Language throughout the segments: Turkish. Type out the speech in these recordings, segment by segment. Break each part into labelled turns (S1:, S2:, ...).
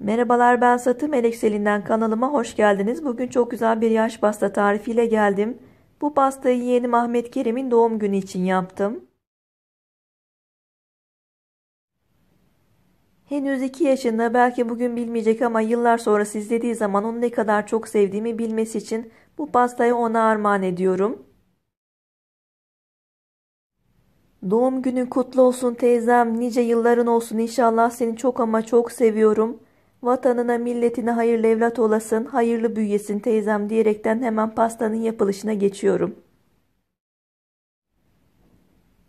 S1: Merhabalar ben Satım Elekselinden kanalıma hoş geldiniz. Bugün çok güzel bir yaş pasta tarifiyle geldim. Bu pastayı yeğenim Ahmet Kerem'in doğum günü için yaptım. Henüz 2 yaşında belki bugün bilmeyecek ama yıllar sonra izlediği zaman onu ne kadar çok sevdiğimi bilmesi için bu pastayı ona armağan ediyorum. Doğum günün kutlu olsun teyzem, nice yılların olsun inşallah seni çok ama çok seviyorum. Vatanına milletine hayırlı evlat olasın, hayırlı büyüyesin teyzem diyerekten hemen pastanın yapılışına geçiyorum.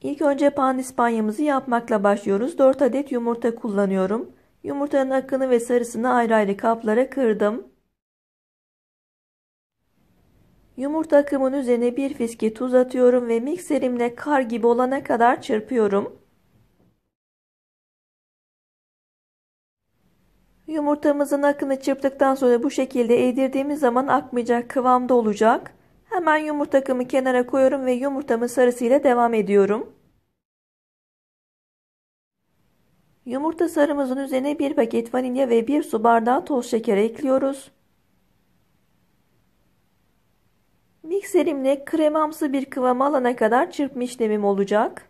S1: İlk önce pandispanyamızı yapmakla başlıyoruz. 4 adet yumurta kullanıyorum. Yumurtanın akını ve sarısını ayrı ayrı kaplara kırdım. Yumurta akımın üzerine bir fiske tuz atıyorum ve mikserimle kar gibi olana kadar çırpıyorum. Yumurtamızın akını çırptıktan sonra bu şekilde eğdirdiğimiz zaman akmayacak kıvamda olacak. Hemen yumurta akımı kenara koyuyorum ve yumurtamın sarısıyla devam ediyorum. Yumurta sarımızın üzerine bir paket vanilya ve bir su bardağı toz şeker ekliyoruz. Mikserimle kremamsı bir kıvam alana kadar çırpma işlemim
S2: olacak.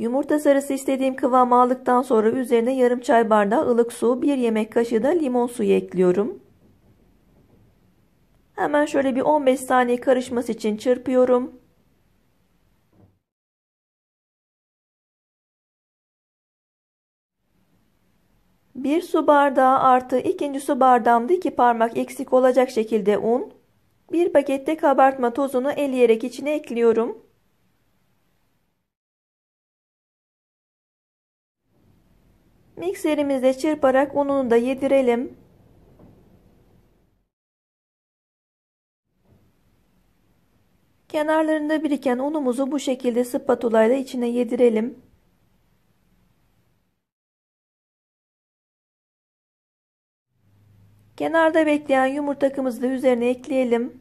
S2: Yumurta
S1: sarısı istediğim kıvam aldıktan sonra üzerine yarım çay bardağı ılık su, bir yemek kaşığı da limon suyu ekliyorum. Hemen şöyle bir 15 saniye karışması
S2: için çırpıyorum. Bir su bardağı artı
S1: ikinci su bardağımda iki parmak eksik olacak şekilde un, bir pakette kabartma tozunu eleyerek içine ekliyorum. Mikserimizde çırparak ununu da yedirelim. Kenarlarında biriken unumuzu bu şekilde spatula ile içine yedirelim. Kenarda bekleyen yumurtamızı da üzerine ekleyelim.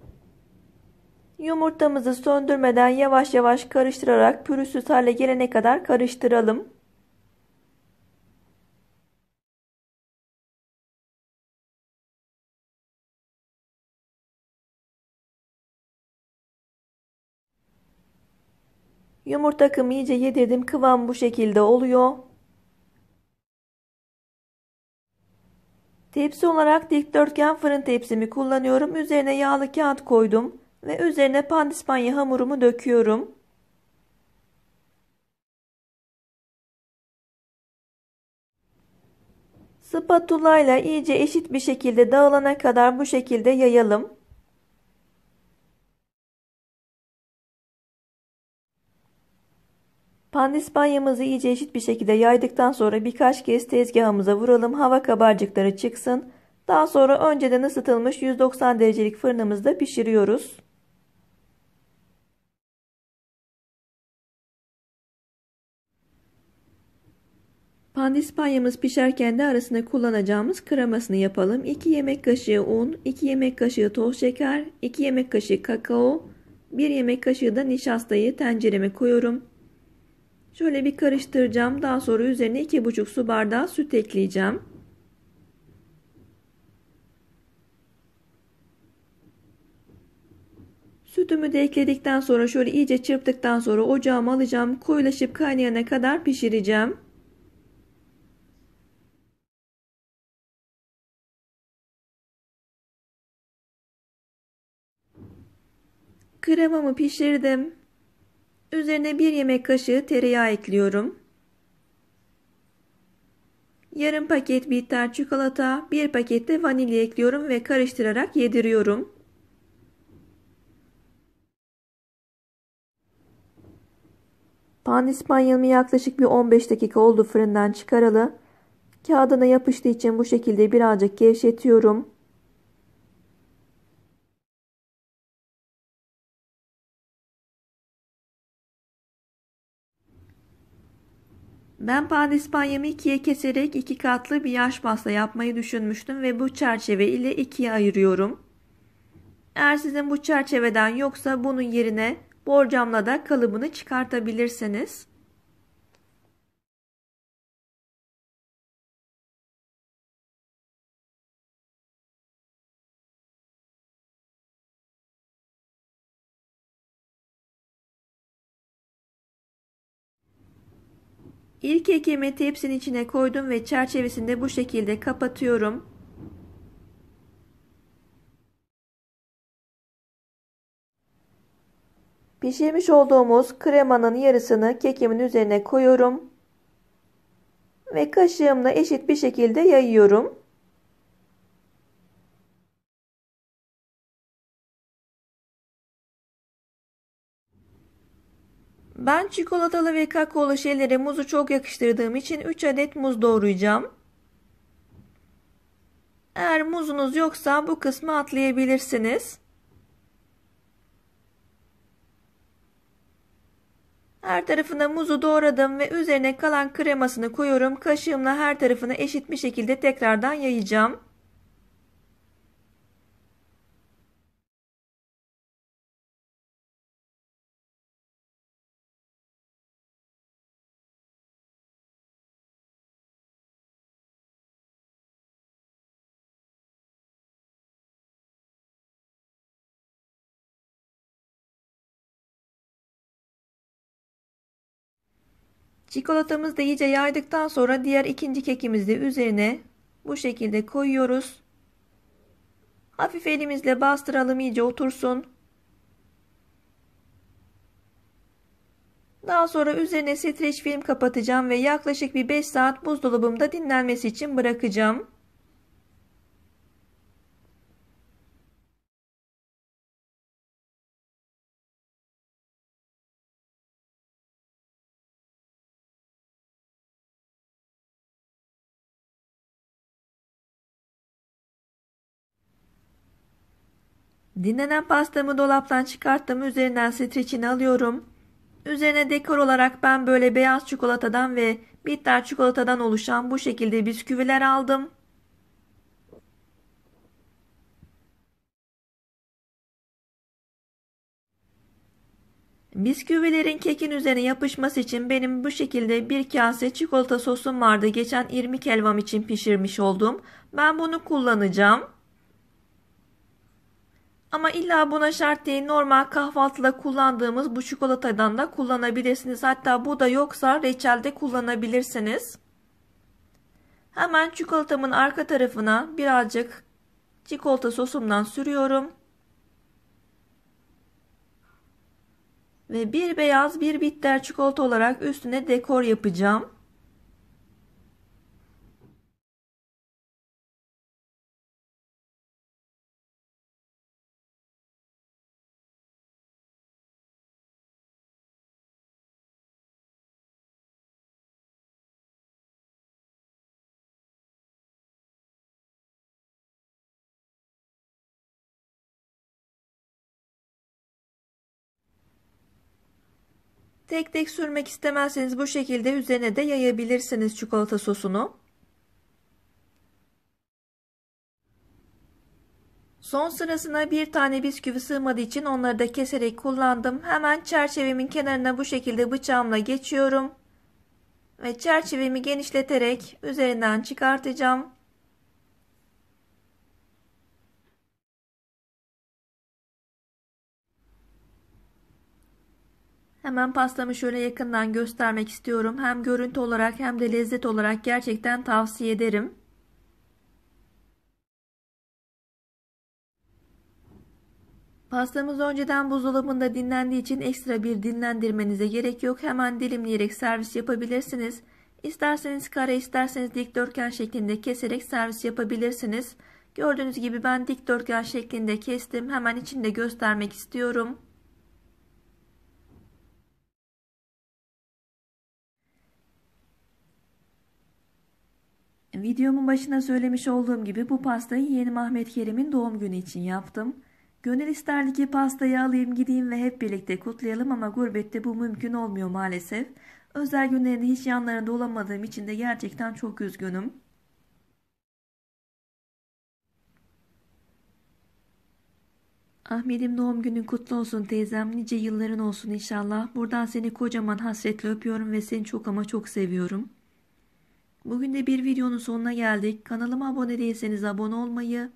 S1: Yumurtamızı söndürmeden yavaş yavaş karıştırarak pürüzsüz hale gelene kadar
S2: karıştıralım. Yumurtakımı iyice yedirdim. Kıvam bu
S1: şekilde oluyor. Tepsi olarak dikdörtgen fırın tepsimi kullanıyorum. Üzerine yağlı kağıt koydum ve üzerine pandispanya hamurumu döküyorum. Spatula ile iyice eşit bir şekilde dağılana kadar bu şekilde yayalım. Pandispanyamızı iyice eşit bir şekilde yaydıktan sonra birkaç kez tezgahımıza vuralım hava kabarcıkları çıksın. Daha sonra önceden ısıtılmış 190 derecelik fırınımızda pişiriyoruz. Pandispanyamız pişerken de arasında kullanacağımız kremasını yapalım. 2 yemek kaşığı un, 2 yemek kaşığı toz şeker, 2 yemek kaşığı kakao, 1 yemek kaşığı da nişastayı tencereme koyuyorum. Şöyle bir karıştıracağım. Daha sonra üzerine 2,5 su bardağı süt ekleyeceğim. Sütümü de ekledikten sonra şöyle iyice çırptıktan sonra ocağıma alacağım. Koyulaşıp kaynayana kadar
S2: pişireceğim.
S1: Kremamı pişirdim. Üzerine bir yemek kaşığı tereyağı ekliyorum. Yarım paket bitter çikolata, bir paket de vanilya ekliyorum ve karıştırarak yediriyorum. Pandispanyamı yaklaşık bir 15 dakika oldu fırından çıkaralı. Kağıdına yapıştığı için bu şekilde birazcık
S2: gevşetiyorum.
S1: Ben pan pandispanyamı ikiye keserek iki katlı bir yaş pasta yapmayı düşünmüştüm ve bu çerçeve ile ikiye ayırıyorum. Eğer sizin bu çerçeveden yoksa
S2: bunun yerine borcamla da kalıbını çıkartabilirsiniz.
S1: İlk ekimi tepsinin içine koydum ve çerçevesinde bu şekilde kapatıyorum. Pişirmiş olduğumuz kremanın yarısını kekimin üzerine koyuyorum
S2: ve kaşığımla eşit bir şekilde yayıyorum. Ben çikolatalı ve kakaolu şeylere muzu
S1: çok yakıştırdığım için 3 adet muz doğrayacağım. Eğer muzunuz yoksa bu kısmı atlayabilirsiniz. Her tarafına muzu doğradım ve üzerine kalan kremasını koyuyorum. Kaşığımla her tarafını eşit bir şekilde tekrardan yayacağım.
S2: Çikolatamızı
S1: da iyice yaydıktan sonra diğer ikinci kekimizi de üzerine bu şekilde koyuyoruz. Hafif elimizle bastıralım iyice otursun. Daha sonra üzerine streç film kapatacağım ve yaklaşık bir 5 saat buzdolabımda dinlenmesi için bırakacağım.
S2: Dinlenen pastamı dolaptan çıkarttım.
S1: Üzerinden streçini alıyorum. Üzerine dekor olarak ben böyle beyaz çikolatadan ve bitter çikolatadan oluşan bu şekilde bisküviler aldım. Bisküvilerin kekin üzerine yapışması için benim bu şekilde bir kase çikolata sosum vardı. Geçen irmik helvam için pişirmiş oldum. Ben bunu kullanacağım. Ama illa buna şart değil normal kahvaltıda kullandığımız bu çikolatadan da kullanabilirsiniz. Hatta bu da yoksa reçelde kullanabilirsiniz. Hemen çikolatamın arka tarafına birazcık çikolata sosumdan sürüyorum. Ve bir beyaz bir bitter çikolata olarak üstüne dekor yapacağım.
S2: Tek tek sürmek istemezseniz bu şekilde üzerine
S1: de yayabilirsiniz çikolata sosunu. Son sırasına bir tane bisküvi sığmadığı için onları da keserek kullandım. Hemen çerçevemin kenarına bu şekilde bıçağımla geçiyorum. Ve çerçevemi genişleterek üzerinden çıkartacağım. Hemen pastamı şöyle yakından göstermek istiyorum. Hem görüntü olarak hem de lezzet olarak gerçekten tavsiye ederim. Pastamız önceden buzdolabında dinlendiği için ekstra bir dinlendirmenize gerek yok. Hemen dilimleyerek servis yapabilirsiniz. İsterseniz kare isterseniz dikdörtgen şeklinde keserek servis yapabilirsiniz. Gördüğünüz gibi ben dikdörtgen şeklinde kestim. Hemen içinde göstermek istiyorum. Videomun başına söylemiş olduğum gibi bu pastayı yeni Ahmet Kerim'in doğum günü için yaptım. Gönül isterdi ki pastayı alayım gideyim ve hep birlikte kutlayalım ama gurbette bu mümkün olmuyor maalesef. Özel günlerinde hiç yanlarında olamadığım için de gerçekten çok üzgünüm. Ahmet'im doğum günün kutlu olsun teyzem. Nice yılların olsun inşallah. Buradan seni kocaman hasretle öpüyorum ve seni çok ama çok seviyorum.'' Bugün de bir videonun sonuna geldik. Kanalıma abone değilseniz abone olmayı,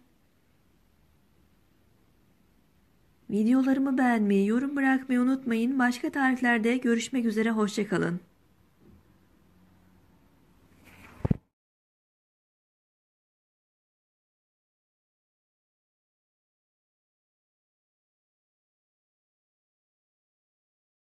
S1: videolarımı beğenmeyi, yorum bırakmayı unutmayın. Başka tariflerde görüşmek üzere, hoşçakalın.